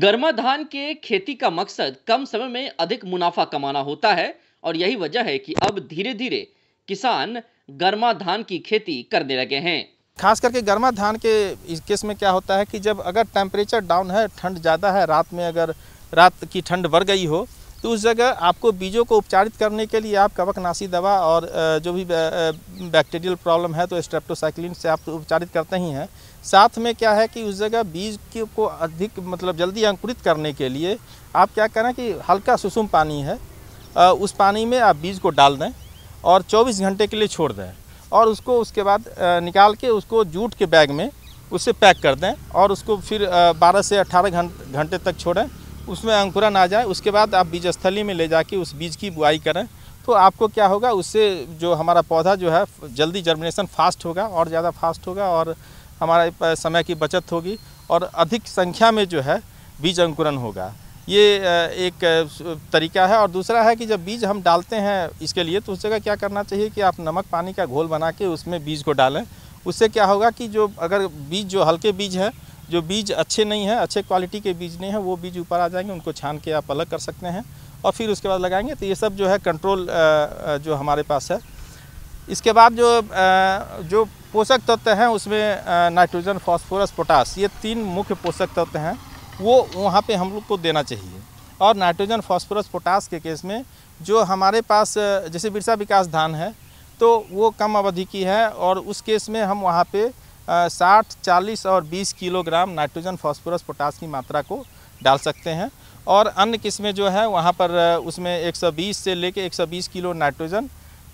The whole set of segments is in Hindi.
गर्मा धान के खेती का मकसद कम समय में अधिक मुनाफा कमाना होता है और यही वजह है कि अब धीरे धीरे किसान गर्मा धान की खेती करने लगे हैं खास करके गर्मा धान के इस केस में क्या होता है कि जब अगर टेम्परेचर डाउन है ठंड ज़्यादा है रात में अगर रात की ठंड बढ़ गई हो तो उस जगह आपको बीजों को उपचारित करने के लिए आप कवकनाशी दवा और जो भी बैक्टीरियल प्रॉब्लम है तो स्ट्रेप्टोसाइक्लिन से आप उपचारित करते ही हैं साथ में क्या है कि उस जगह बीज को अधिक मतलब जल्दी अंकुरित करने के लिए आप क्या करें कि हल्का सुसुम पानी है उस पानी में आप बीज को डाल दें और 24 घंटे के लिए छोड़ दें और उसको उसके बाद निकाल के उसको जूट के बैग में उसे पैक कर दें और उसको फिर 12 से 18 घंटे तक छोड़ें उसमें अंकुरन आ जाए उसके बाद आप बीज स्थली में ले जाके उस बीज की बुआई करें तो आपको क्या होगा उससे जो हमारा पौधा जो है जल्दी जर्मिनेशन फास्ट होगा और ज़्यादा फास्ट होगा और हमारे समय की बचत होगी और अधिक संख्या में जो है बीज अंकुरन होगा ये एक तरीका है और दूसरा है कि जब बीज हम डालते हैं इसके लिए तो उस जगह क्या करना चाहिए कि आप नमक पानी का घोल बना के उसमें बीज को डालें उससे क्या होगा कि जो अगर बीज जो हल्के बीज हैं जो बीज अच्छे नहीं हैं अच्छे क्वालिटी के बीज नहीं हैं वो बीज ऊपर आ जाएंगे उनको छान के आप अलग कर सकते हैं और फिर उसके बाद लगाएंगे तो ये सब जो है कंट्रोल जो हमारे पास है इसके बाद जो जो पोषक तत्व हैं उसमें नाइट्रोजन फॉस्फोरस पोटास ये तीन मुख्य पोषक तत्व हैं वो वहाँ पर हम लोग को देना चाहिए और नाइट्रोजन फॉस्फोरस पोटास के केस में जो हमारे पास जैसे बिरसा विकास धान है तो वो कम अवधि की है और उस केस में हम वहाँ पर साठ चालीस और बीस किलोग्राम नाइट्रोजन फॉस्फोरस पोटास की मात्रा को डाल सकते हैं और अन्य किस्में जो है वहाँ पर उसमें 120 से लेके 120 किलो नाइट्रोजन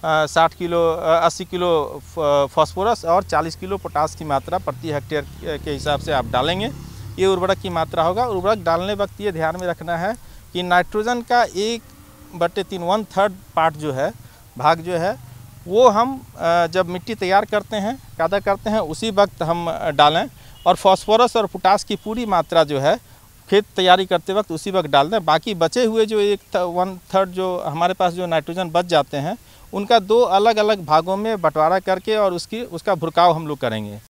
साठ किलो अस्सी किलो फॉस्फोरस और चालीस किलो पोटास की मात्रा प्रति हेक्टेयर के हिसाब से आप डालेंगे ये उर्वरक की मात्रा होगा उर्वरक डालने वक्त ये ध्यान में रखना है कि नाइट्रोजन का एक बटे तीन वन थर्ड पार्ट जो है भाग जो है वो हम जब मिट्टी तैयार करते हैं कादा करते हैं उसी वक्त हम डालें और फॉस्फोरस और पोटास की पूरी मात्रा जो है खेत तैयारी करते वक्त उसी वक्त डाल दें बाकी बचे हुए जो एक वन थर्ड जो हमारे पास जो नाइट्रोजन बच जाते हैं उनका दो अलग अलग भागों में बंटवारा करके और उसकी उसका भुरकाव हम लोग करेंगे